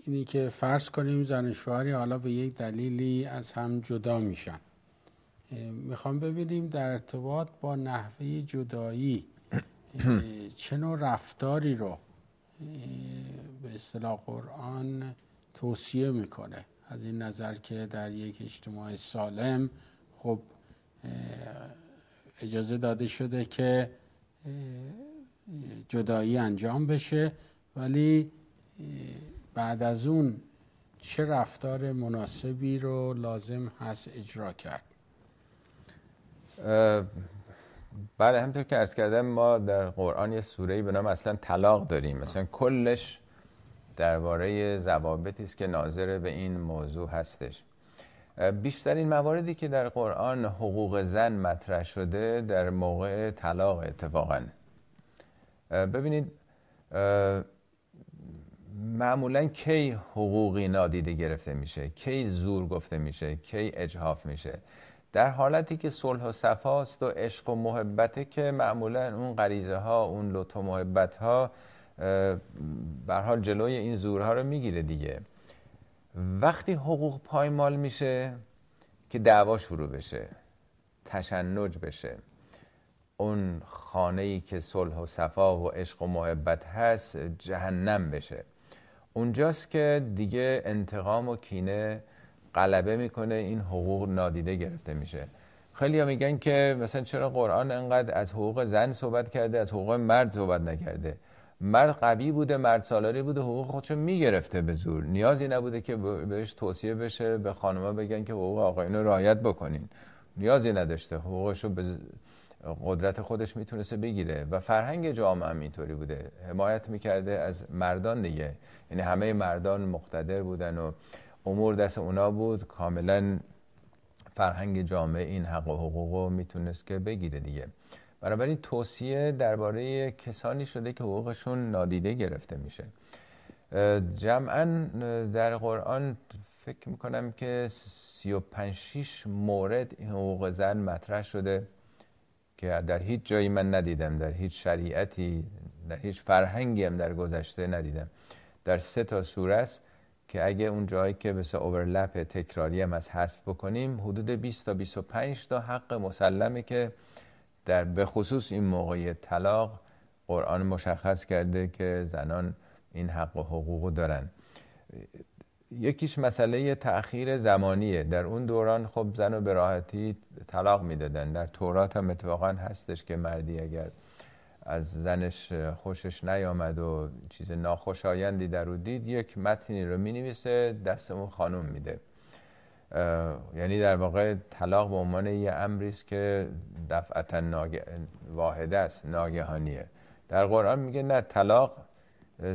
اینی که فرض کنیم زن حالا به یک دلیلی از هم جدا میشن میخوام ببینیم در ارتباط با نحوه جدایی چه نوع رفتاری رو به اصطلاح قرآن توصیه میکنه از این نظر که در یک اجتماع سالم خب اجازه داده شده که جدایی انجام بشه ولی بعد از اون چه رفتار مناسبی رو لازم هست اجرا کرد بله همطور که ارز کردم ما در قرآن یه سورهی به نام اصلا طلاق داریم مثلا کلش درباره ضوابطی است که ناظر به این موضوع هستش بیشترین مواردی که در قرآن حقوق زن مطرح شده در موقع طلاق اتفاقاً ببینید معمولا کی حقوقی نادیده گرفته میشه کی زور گفته میشه کی اجهاف میشه در حالتی که صلح و صفاست و عشق و محبته که معمولا اون غریزه ها اون لطف و محبت ها به حال جلوی این زورها رو میگیره دیگه وقتی حقوق پایمال میشه که دعوا شروع بشه تشنج بشه اون خانه ای که صلح و صفا و عشق و محبت هست جهنم بشه اونجاست که دیگه انتقام و کینه غلبه میکنه این حقوق نادیده گرفته میشه خیلی ها میگن که مثلا چرا قرآن انقدر از حقوق زن صحبت کرده از حقوق مرد صحبت نکرده مرد قوی بوده مرد سالاری بوده حقوق خودشو میگرفته به زور نیازی نبوده که بهش توصیه بشه به خانما بگن که حقوق آقایون رو رعایت بکنین نیازی نداشته حقوقشو به قدرت خودش میتونسته بگیره و فرهنگ جامعه هم اینطوری بوده حمایت میکرده از مردان دیگه یعنی همه مردان مقتدر بودن و امور دست اونا بود کاملا فرهنگ جامعه این حق و حقوق میتونست که بگیره دیگه بنابراین توصیه درباره کسانی شده که حقوقشون نادیده گرفته میشه جمعا در قرآن فکر میکنم که 35 مورد حقوق زن مطرح شده که در هیچ جایی من ندیدم در هیچ شریعتی در هیچ فرهنگی هم در گذشته ندیدم در سه تا سوره است که اگه اون جایی که مثل اوورلپ تکراری هم از حذف بکنیم حدود 20 تا 25 تا حق مسلمه که در به خصوص این موقع طلاق قرآن مشخص کرده که زنان این حق و حقوق دارن یکیش مسئله تأخیر زمانیه در اون دوران خب زن و به راحتی طلاق میدادن در تورات هم اتفاقا هستش که مردی اگر از زنش خوشش نیامد و چیز ناخوشایندی در او دید یک متنی رو مینویسه دست اون خانم میده یعنی در واقع طلاق به عنوان یه امری است که دفعتا ناگه... واحده است ناگهانیه در قرآن میگه نه طلاق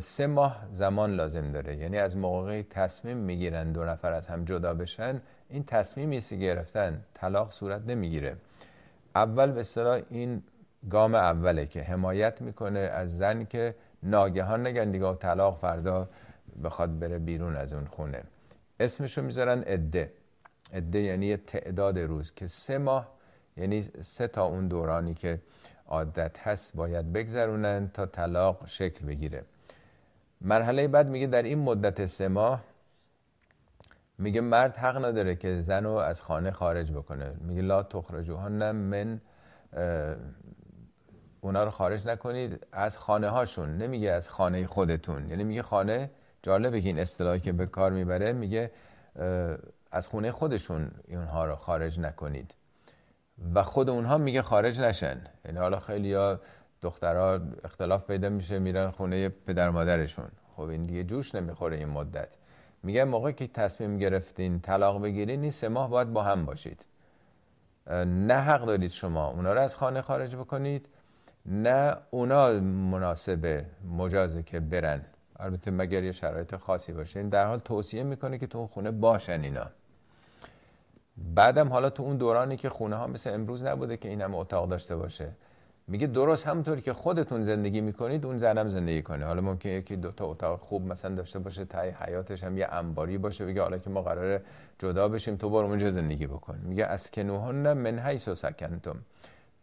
سه ماه زمان لازم داره یعنی از موقعی تصمیم میگیرن دو نفر از هم جدا بشن این تصمیمی سی گرفتن طلاق صورت نمیگیره اول به اصطلاح این گام اوله که حمایت میکنه از زن که ناگهان نگن دیگه طلاق فردا بخواد بره بیرون از اون خونه اسمشو میذارن عده عده یعنی تعداد روز که سه ماه یعنی سه تا اون دورانی که عادت هست باید بگذرونن تا طلاق شکل بگیره مرحله بعد میگه در این مدت سه ماه میگه مرد حق نداره که زن رو از خانه خارج بکنه میگه لا تخرجوهن من اونا رو خارج نکنید از خانه هاشون نمیگه از خانه خودتون یعنی میگه خانه جالبه که این اصطلاحی که به کار میبره میگه از خونه خودشون اونها رو خارج نکنید و خود اونها میگه خارج نشن یعنی حالا خیلی ها دخترها اختلاف پیدا میشه میرن خونه پدر مادرشون خب این دیگه جوش نمیخوره این مدت میگه موقعی که تصمیم گرفتین طلاق بگیرین این سه ماه باید با هم باشید نه حق دارید شما اونا رو از خانه خارج بکنید نه اونا مناسب مجازه که برن البته مگر یه شرایط خاصی باشه این در حال توصیه میکنه که تو خونه باشن اینا بعدم حالا تو اون دورانی که خونه ها مثل امروز نبوده که این هم اتاق داشته باشه میگه درست همطور که خودتون زندگی میکنید اون زنم زندگی کنه حالا ممکنه یکی دو تا اتاق خوب مثلا داشته باشه تای حیاتش هم یه انباری باشه میگه حالا که ما قراره جدا بشیم تو برو اونجا زندگی بکن میگه نه من حیث سکنتم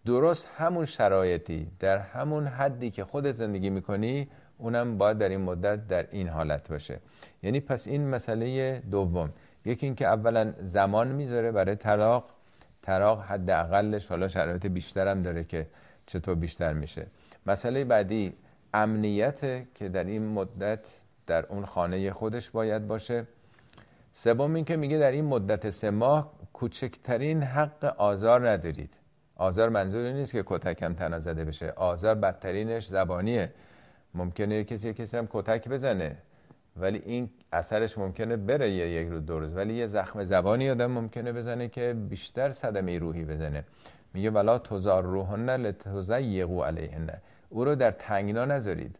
درست همون شرایطی در همون حدی که خود زندگی میکنی اونم باید در این مدت در این حالت باشه یعنی پس این مسئله دوم یکی اینکه اولا زمان میذاره برای طلاق طلاق حداقلش حالا شرایط بیشتر هم داره که چطور بیشتر میشه مسئله بعدی امنیت که در این مدت در اون خانه خودش باید باشه سوم این که میگه در این مدت سه ماه کوچکترین حق آزار ندارید آزار منظوری نیست که کتکم تنا زده بشه آزار بدترینش زبانیه ممکنه کسی کسی هم کتک بزنه ولی این اثرش ممکنه بره یک روز دو روز ولی یه زخم زبانی آدم ممکنه بزنه که بیشتر صدمه روحی بزنه میگه ولا تزار روحن لتزیقو علیهن او رو در تنگنا نذارید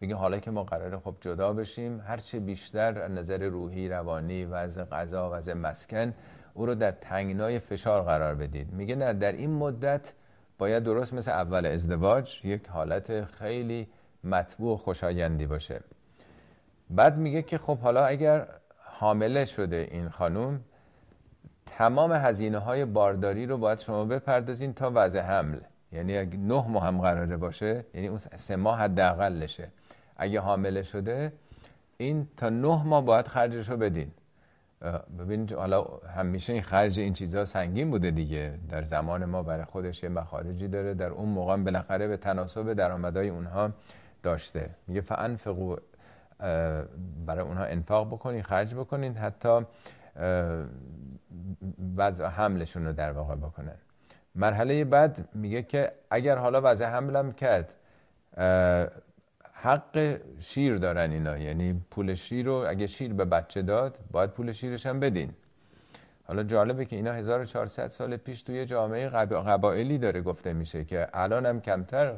میگه حالا که ما قراره خب جدا بشیم هرچه بیشتر نظر روحی روانی و قضا غذا از مسکن او رو در تنگنای فشار قرار بدید میگه نه در این مدت باید درست مثل اول ازدواج یک حالت خیلی مطبوع و خوشایندی باشه بعد میگه که خب حالا اگر حامله شده این خانم تمام هزینه های بارداری رو باید شما بپردازین تا وضع حمل یعنی اگه نه ماه هم قراره باشه یعنی اون سه ماه حداقلشه اگه حامله شده این تا نه ماه باید خرجش رو بدین ببینید حالا همیشه این خرج این چیزها سنگین بوده دیگه در زمان ما برای خودش یه مخارجی داره در اون موقع هم بالاخره به تناسب درآمدهای اونها داشته میگه فانفقو برای اونها انفاق بکنین خرج بکنین حتی وضع حملشون رو در واقع بکنن مرحله بعد میگه که اگر حالا وضع حملم کرد حق شیر دارن اینا یعنی پول شیر رو اگه شیر به بچه داد باید پول شیرش هم بدین حالا جالبه که اینا 1400 سال پیش توی جامعه قبائلی داره گفته میشه که الان هم کمتر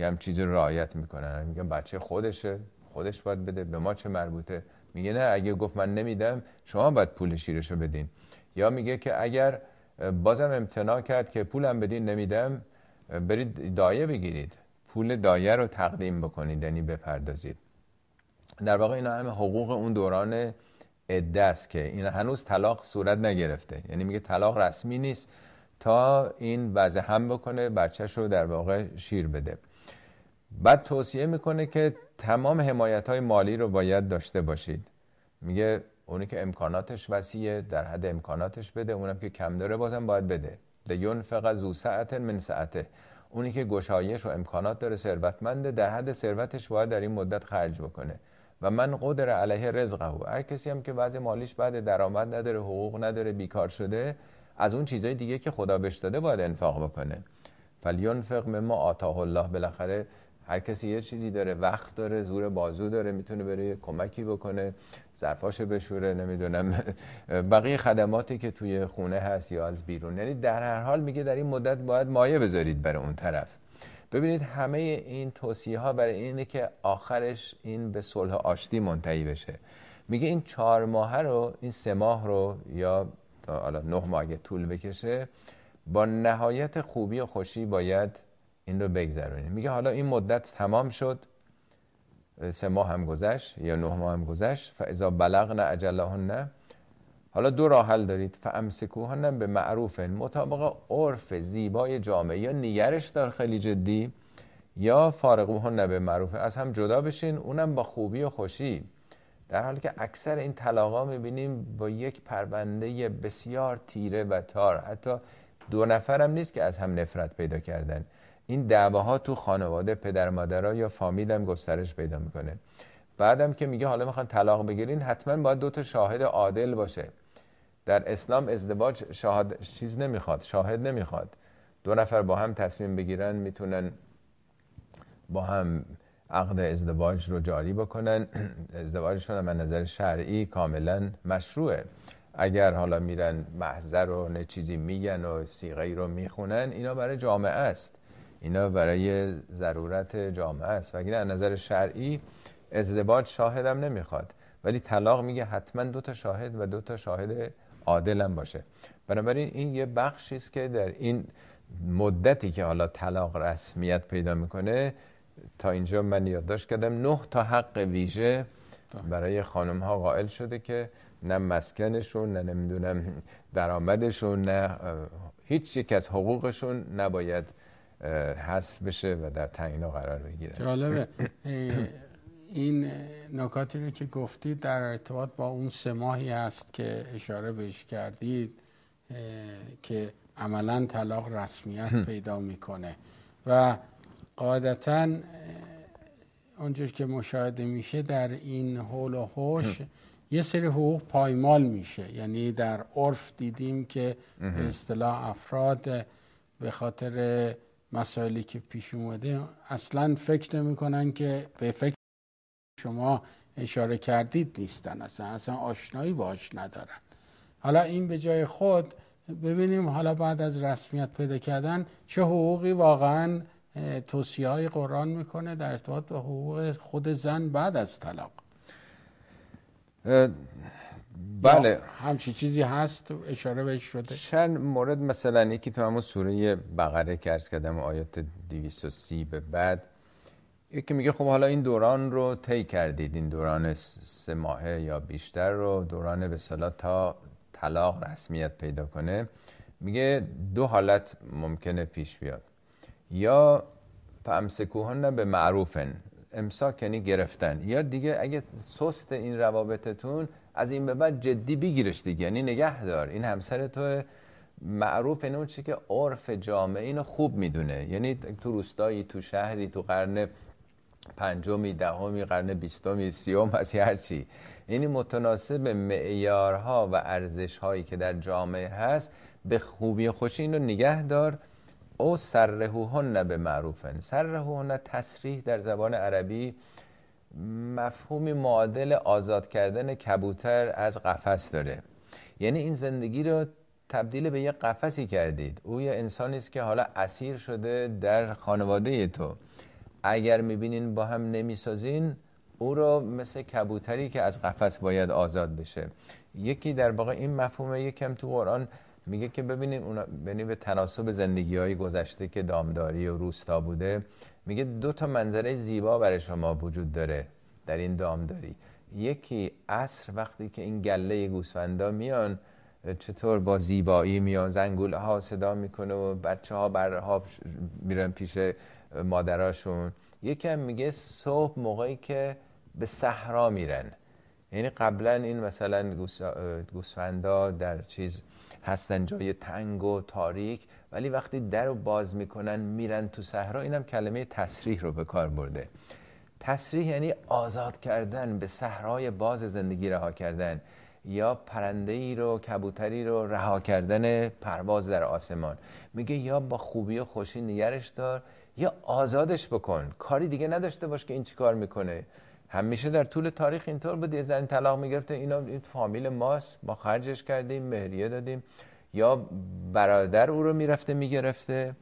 هم چیزی رعایت میکنن میگن بچه خودشه خودش باید بده به ما چه مربوطه میگه نه اگه گفت من نمیدم شما باید پول شیرشو بدین یا میگه که اگر بازم امتناع کرد که پولم بدین نمیدم برید دایه بگیرید پول دایه رو تقدیم بکنید یعنی بپردازید در واقع اینا همه حقوق اون دوران عده است که این هنوز طلاق صورت نگرفته یعنی میگه طلاق رسمی نیست تا این وضع هم بکنه بچهش رو در واقع شیر بده بعد توصیه میکنه که تمام حمایت های مالی رو باید داشته باشید میگه اونی که امکاناتش وسیعه در حد امکاناتش بده اونم که کم داره بازم باید بده فقط زو ساعت من ساعته اونی که گشایش و امکانات داره ثروتمنده در حد ثروتش باید در این مدت خرج بکنه و من قدر علیه رزقه او هر کسی هم که وضع مالیش بعد درآمد نداره حقوق نداره بیکار شده از اون چیزای دیگه که خدا بهش داده باید انفاق بکنه فلینفق ما آتاه الله بالاخره هر کسی یه چیزی داره وقت داره زور بازو داره میتونه بره کمکی بکنه ظرفاشو بشوره نمیدونم بقیه خدماتی که توی خونه هست یا از بیرون یعنی در هر حال میگه در این مدت باید مایه بذارید برای اون طرف ببینید همه این توصیه ها برای اینه که آخرش این به صلح آشتی منتهی بشه میگه این چهار ماه رو این سه ماه رو یا حالا نه ماه اگه طول بکشه با نهایت خوبی و خوشی باید این رو بگذرونیم میگه حالا این مدت تمام شد سه ماه هم گذشت یا نه ماه هم گذشت فاذا بلغن اجلهن حالا دو راحل حل دارید نه به معروف مطابق عرف زیبای جامعه یا نگرش دار خیلی جدی یا فارقوهن به معروف از هم جدا بشین اونم با خوبی و خوشی در حالی که اکثر این طلاقا میبینیم با یک پرونده بسیار تیره و تار حتی دو نفرم نیست که از هم نفرت پیدا کردن این ها تو خانواده پدر مادرها یا فامیل هم گسترش پیدا میکنه بعدم که میگه حالا میخوان طلاق بگیرین حتما باید دوتا شاهد عادل باشه در اسلام ازدواج شاهد چیز نمیخواد شاهد نمیخواد دو نفر با هم تصمیم بگیرن میتونن با هم عقد ازدواج رو جاری بکنن ازدواجشون هم از نظر شرعی کاملا مشروعه اگر حالا میرن محضر و نه چیزی میگن و سیغی رو میخونن اینا برای جامعه است اینا برای ضرورت جامعه است وگرنه از نظر شرعی ازدواج شاهدم نمیخواد ولی طلاق میگه حتما دو تا شاهد و دو تا شاهد عادل هم باشه بنابراین این یه بخشی است که در این مدتی که حالا طلاق رسمیت پیدا میکنه تا اینجا من یادداشت کردم نه تا حق ویژه برای خانم ها قائل شده که نه مسکنشون نه نمیدونم درآمدشون نه هیچ یک از حقوقشون نباید حذف بشه و در تعیین قرار بگیره جالبه این نکاتی رو که گفتید در ارتباط با اون سه ماهی هست که اشاره بهش کردید که عملا طلاق رسمیت پیدا میکنه و قاعدتا اونجور که مشاهده میشه در این حول و حوش یه سری حقوق پایمال میشه یعنی در عرف دیدیم که به اصطلاح افراد به خاطر مسائلی که پیش اومده اصلا فکر کنن که به فکر شما اشاره کردید نیستن اصلا اصلا آشنایی باش ندارن حالا این به جای خود ببینیم حالا بعد از رسمیت پیدا کردن چه حقوقی واقعا توصیه های قرآن میکنه در ارتباط به حقوق خود زن بعد از طلاق بله همچی چیزی هست اشاره بهش شده چند مورد مثلا یکی تو همون سوره بقره که ارز کردم آیات 230 به بعد یکی میگه خب حالا این دوران رو طی کردید این دوران سه ماهه یا بیشتر رو دوران به تا طلاق رسمیت پیدا کنه میگه دو حالت ممکنه پیش بیاد یا فمسکوهن به معروفن امساک یعنی گرفتن یا دیگه اگه سست این روابطتون از این به بعد جدی بگیرش دیگه یعنی نگه دار این همسر تو معروف این یعنی اون که عرف جامعه اینو خوب میدونه یعنی تو روستایی تو شهری تو قرن پنجمی دهمی قرن بیستمی سیوم از هرچی یعنی متناسب معیارها و ارزشهایی که در جامعه هست به خوبی خوشی اینو نگه دار او سرهوهن به معروفن سرهوهن تصریح در زبان عربی مفهومی معادل آزاد کردن کبوتر از قفس داره یعنی این زندگی رو تبدیل به یه قفسی کردید او یه انسانی است که حالا اسیر شده در خانواده تو اگر میبینین با هم نمیسازین او رو مثل کبوتری که از قفس باید آزاد بشه یکی در واقع این مفهوم یکم تو قرآن میگه که ببینین اونا یعنی به تناسب زندگی های گذشته که دامداری و روستا بوده میگه دو تا منظره زیبا برای شما وجود داره در این دامداری یکی عصر وقتی که این گله گوسفندا میان چطور با زیبایی میان زنگوله ها صدا میکنه و بچه ها برها میرن پیش مادراشون هم میگه صبح موقعی که به صحرا میرن یعنی قبلا این مثلا گوسفندا در چیز هستن جای تنگ و تاریک ولی وقتی در رو باز میکنن میرن تو صحرا اینم کلمه تصریح رو به کار برده تصریح یعنی آزاد کردن به صحرای باز زندگی رها کردن یا پرنده ای رو کبوتری رو رها کردن پرواز در آسمان میگه یا با خوبی و خوشی نگرش دار یا آزادش بکن کاری دیگه نداشته باش که این چیکار میکنه همیشه در طول تاریخ اینطور بود یه زن طلاق میگرفته اینا این فامیل ماست ما خرجش کردیم مهریه دادیم یا برادر او رو میرفته میگرفته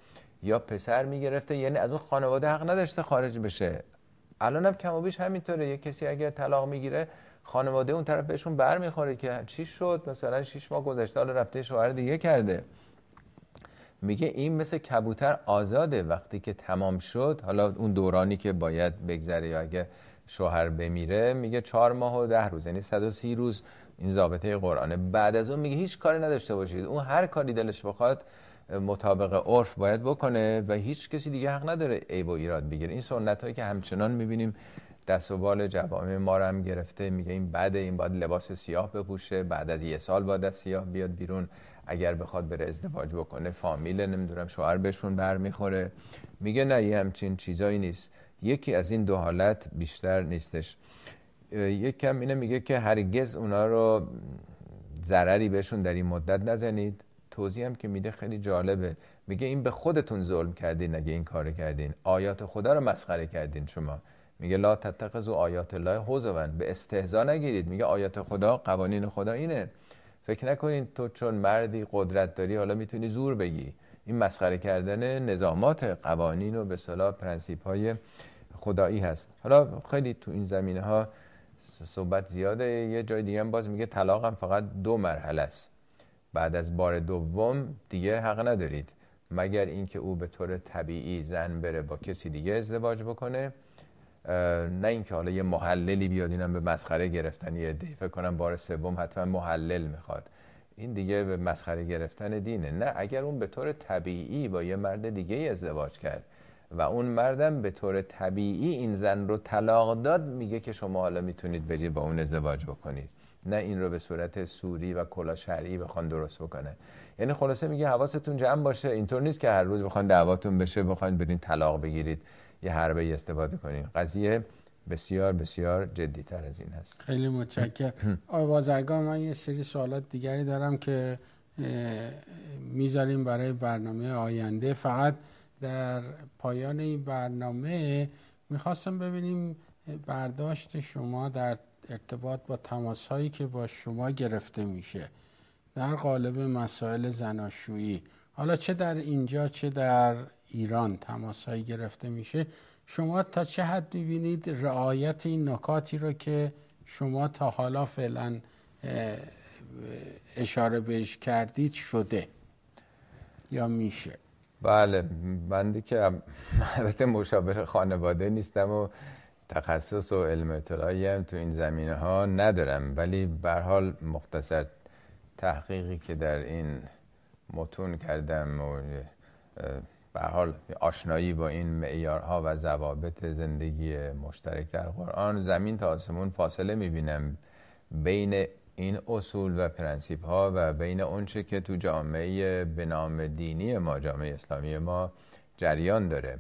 یا پسر میگرفته یعنی از اون خانواده حق نداشته خارج بشه الان هم کم و بیش همینطوره یه کسی اگر طلاق میگیره خانواده اون طرف بهشون بر میخوره که چی شد مثلا شیش ماه گذشته حالا رفته شوهر دیگه کرده میگه این مثل کبوتر آزاده وقتی که تمام شد حالا اون دورانی که باید بگذره یا اگه شوهر بمیره میگه چهار ماه و ده روز یعنی 130 روز این ضابطه قرآنه بعد از اون میگه هیچ کاری نداشته باشید اون هر کاری دلش بخواد مطابق عرف باید بکنه و هیچ کسی دیگه حق نداره عیب و ایراد بگیره این سنت هایی که همچنان میبینیم دست و بال جوامع ما رو هم گرفته میگه این بعد این باید لباس سیاه بپوشه بعد از یه سال باید سیاه بیاد بیرون اگر بخواد بره ازدواج بکنه فامیل نمیدونم شوهر بهشون برمیخوره میگه نه یه همچین چیزایی نیست یکی از این دو حالت بیشتر نیستش یک کم اینه میگه که هرگز اونا رو ضرری بهشون در این مدت نزنید توضیح هم که میده خیلی جالبه میگه این به خودتون ظلم کردین اگه این کار کردین آیات خدا رو مسخره کردین شما میگه لا و آیات الله حوزون به استهزا نگیرید میگه آیات خدا قوانین خدا اینه فکر نکنین تو چون مردی قدرت داری حالا میتونی زور بگی این مسخره کردن نظامات قوانین و به صلاح پرنسیپ های خدایی هست حالا خیلی تو این زمینه ها صحبت زیاده یه جای دیگه هم باز میگه طلاق هم فقط دو مرحله است بعد از بار دوم دیگه حق ندارید مگر اینکه او به طور طبیعی زن بره با کسی دیگه ازدواج بکنه نه اینکه حالا یه محللی بیاد اینم به مسخره گرفتن یه دیفه کنم بار سوم حتما محلل میخواد این دیگه به مسخره گرفتن دینه نه اگر اون به طور طبیعی با یه مرد دیگه ازدواج کرد و اون مردم به طور طبیعی این زن رو طلاق داد میگه که شما حالا میتونید برید با اون ازدواج بکنید نه این رو به صورت سوری و کلا شرعی بخوان درست بکنه یعنی خلاصه میگه حواستون جمع باشه اینطور نیست که هر روز بخوان دعواتون بشه بخواین برین طلاق بگیرید یه حربه استفاده کنید قضیه بسیار بسیار جدی تر از این هست خیلی متشکرم آقای بازرگان من یه سری سوالات دیگری دارم که میذاریم برای برنامه آینده فقط در پایان این برنامه میخواستم ببینیم برداشت شما در ارتباط با تماس هایی که با شما گرفته میشه در قالب مسائل زناشویی حالا چه در اینجا چه در ایران تماس هایی گرفته میشه شما تا چه حد میبینید رعایت این نکاتی رو که شما تا حالا فعلا اشاره بهش کردید شده یا میشه بله من که البته مشابه خانواده نیستم و تخصص و علم اطلاعی هم تو این زمینه ها ندارم ولی به حال مختصر تحقیقی که در این متون کردم و به حال آشنایی با این معیارها و ضوابط زندگی مشترک در قرآن زمین تا آسمون فاصله میبینم بین این اصول و پرنسیپ ها و بین اونچه که تو جامعه به نام دینی ما جامعه اسلامی ما جریان داره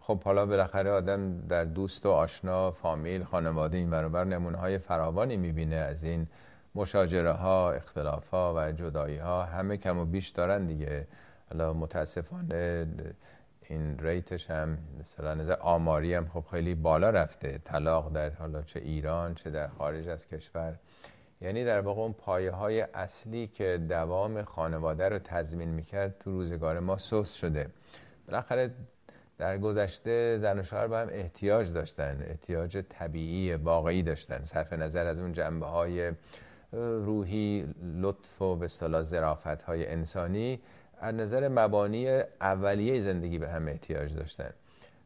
خب حالا بالاخره آدم در دوست و آشنا فامیل خانواده این برابر نمونه های فراوانی میبینه از این مشاجره ها اختلاف ها و جدایی ها همه کم و بیش دارن دیگه حالا متاسفانه این ریتش هم مثلا نظر آماری هم خب خیلی بالا رفته طلاق در حالا چه ایران چه در خارج از کشور یعنی در واقع اون پایه های اصلی که دوام خانواده رو تضمین میکرد تو روزگار ما سوس شده بالاخره در گذشته زن و شوهر به هم احتیاج داشتن احتیاج طبیعی واقعی داشتن صرف نظر از اون جنبه های روحی لطف و به صلاح های انسانی از نظر مبانی اولیه زندگی به هم احتیاج داشتن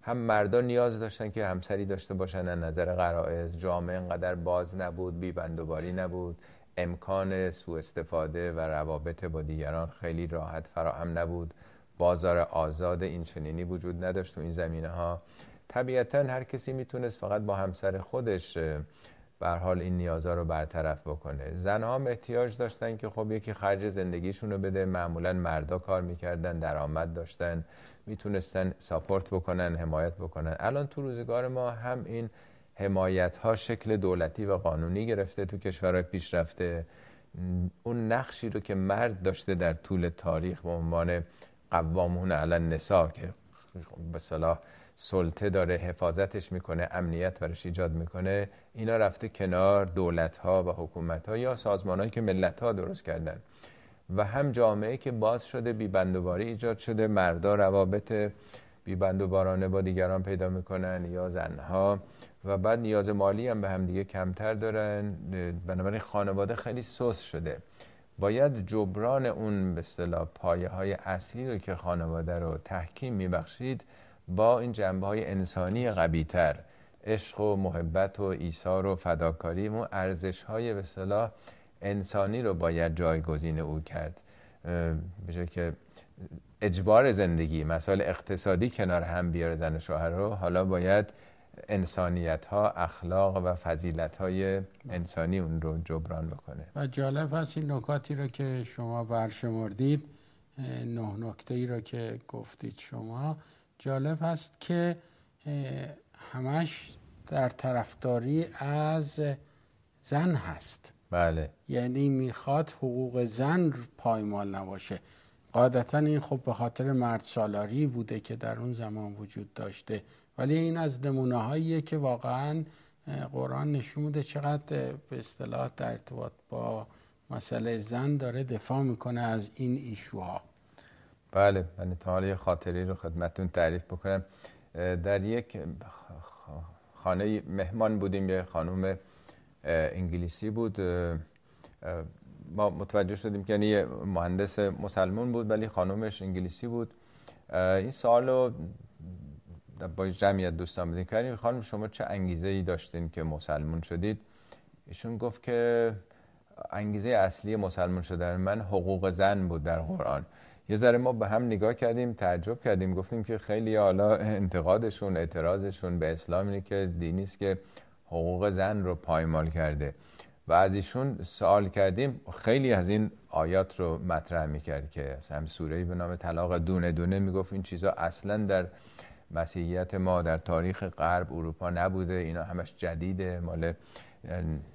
هم مردان نیاز داشتن که همسری داشته باشن از نظر قرائز جامعه انقدر باز نبود بی بندوباری نبود امکان سوء استفاده و روابط با دیگران خیلی راحت فراهم نبود بازار آزاد این وجود نداشت تو این زمینه ها طبیعتا هر کسی میتونست فقط با همسر خودش بر حال این نیازها رو برطرف بکنه زنها هم احتیاج داشتن که خب یکی خرج زندگیشون رو بده معمولا مردا کار میکردن درآمد داشتن میتونستن ساپورت بکنن حمایت بکنن الان تو روزگار ما هم این حمایت ها شکل دولتی و قانونی گرفته تو کشورهای پیشرفته اون نقشی رو که مرد داشته در طول تاریخ به عنوان قوامون علن نسا که به صلاح سلطه داره حفاظتش میکنه امنیت برش ایجاد میکنه اینا رفته کنار دولت ها و حکومت ها یا سازمان هایی که ملت ها درست کردن و هم جامعه که باز شده بیبندوباری ایجاد شده مردا روابط بندوبارانه با دیگران پیدا میکنن یا زنها و بعد نیاز مالی هم به هم دیگه کمتر دارن بنابراین خانواده خیلی سوس شده باید جبران اون به اصطلاح پایه های اصلی رو که خانواده رو تحکیم میبخشید با این جنبه های انسانی قویتر عشق و محبت و ایثار و فداکاری و ارزش های به صلاح انسانی رو باید جایگزین او کرد به که اجبار زندگی مسائل اقتصادی کنار هم بیاره زن شوهر رو حالا باید انسانیت ها اخلاق و فضیلت های انسانی اون رو جبران بکنه و جالب هست این نکاتی رو که شما برشمردید نه نکته ای رو که گفتید شما جالب هست که همش در طرفداری از زن هست بله یعنی میخواد حقوق زن پایمال نباشه قاعدتا این خب به خاطر مرد سالاری بوده که در اون زمان وجود داشته ولی این از نمونه که واقعا قرآن نشون میده چقدر به اصطلاح در ارتباط با مسئله زن داره دفاع میکنه از این ایشوها بله من تا حالا یه خاطری رو خدمتون تعریف بکنم در یک خانه مهمان بودیم یه خانوم انگلیسی بود ما متوجه شدیم که یعنی مهندس مسلمون بود ولی خانومش انگلیسی بود این سال رو با جمعیت دوستان بودیم کردیم یعنی خانم شما چه انگیزه ای داشتین که مسلمون شدید ایشون گفت که انگیزه اصلی مسلمون شدن من حقوق زن بود در قرآن یه ذره ما به هم نگاه کردیم تعجب کردیم گفتیم که خیلی حالا انتقادشون اعتراضشون به اسلام اینه که دینیست که حقوق زن رو پایمال کرده و از ایشون سوال کردیم خیلی از این آیات رو مطرح میکرد که هم سوره به نام طلاق دونه دونه میگفت این چیزا اصلا در مسیحیت ما در تاریخ غرب اروپا نبوده اینا همش جدیده مال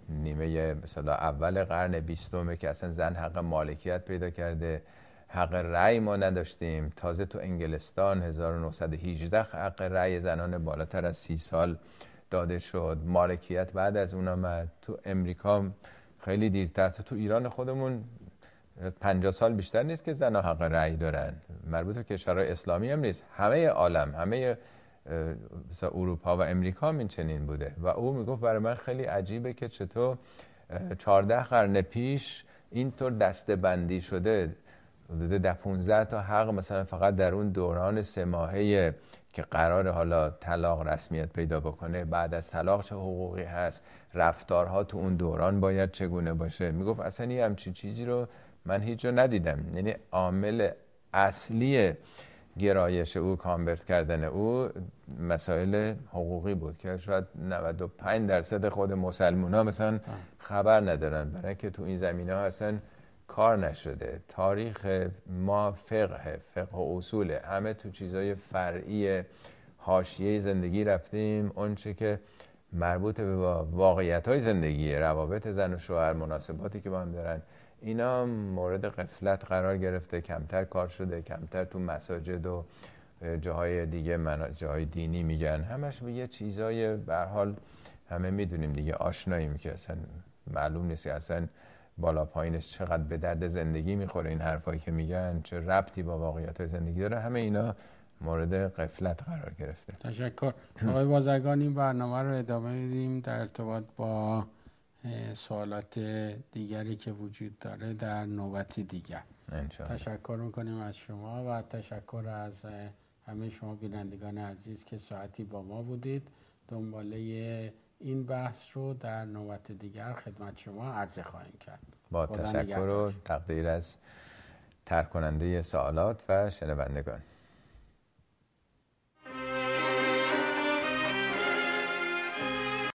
نیمه مثلا اول قرن بیستمه که اصلا زن حق مالکیت پیدا کرده حق رأی ما نداشتیم تازه تو انگلستان 1918 حق رأی زنان بالاتر از سی سال داده شد مالکیت بعد از اون آمد تو امریکا خیلی دیرتر تو ایران خودمون 50 سال بیشتر نیست که زنها حق رأی دارن مربوط که کشورهای اسلامی هم نیست همه عالم همه اروپا و امریکا هم این چنین بوده و او میگفت برای من خیلی عجیبه که چطور 14 قرن پیش اینطور دسته بندی شده حدود ده 15 تا حق مثلا فقط در اون دوران سه ماهه که قرار حالا طلاق رسمیت پیدا بکنه بعد از طلاق چه حقوقی هست رفتارها تو اون دوران باید چگونه باشه میگفت اصلا یه همچین چیزی رو من هیچ جا ندیدم یعنی عامل اصلی گرایش او کامبرت کردن او مسائل حقوقی بود که شاید 95 درصد خود مسلمان ها مثلا خبر ندارن برای که تو این زمینه ها اصلا کار نشده تاریخ ما فقه فقه و اصوله همه تو چیزای فرعی حاشیه زندگی رفتیم اونچه که مربوط به واقعیت های زندگی روابط زن و شوهر مناسباتی که با هم دارن اینا مورد قفلت قرار گرفته کمتر کار شده کمتر تو مساجد و جاهای دیگه منا... جاهای دینی میگن همش به یه چیزای به حال همه میدونیم دیگه آشناییم که اصلا معلوم نیست که اصلا بالا پایینش چقدر به درد زندگی میخوره این حرفایی که میگن چه ربطی با واقعیت زندگی داره همه اینا مورد قفلت قرار گرفته تشکر آقای بازرگان این برنامه رو ادامه میدیم در ارتباط با سوالات دیگری که وجود داره در نوبت دیگر انشاءالله. تشکر میکنیم از شما و تشکر از همه شما بینندگان عزیز که ساعتی با ما بودید دنباله این بحث رو در نوبت دیگر خدمت شما عرضه خواهیم کرد با تشکر و تقدیر از ترکننده سوالات و شنوندگان